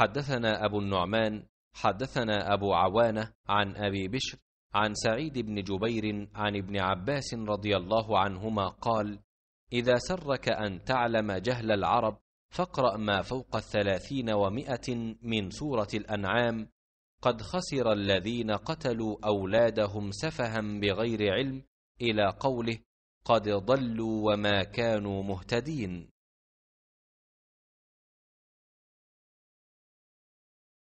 حدثنا أبو النعمان حدثنا أبو عوانة عن أبي بشر عن سعيد بن جبير عن ابن عباس رضي الله عنهما قال إذا سرك أن تعلم جهل العرب فاقرأ ما فوق الثلاثين ومائة من سورة الأنعام قد خسر الذين قتلوا أولادهم سفها بغير علم إلى قوله قد ضلوا وما كانوا مهتدين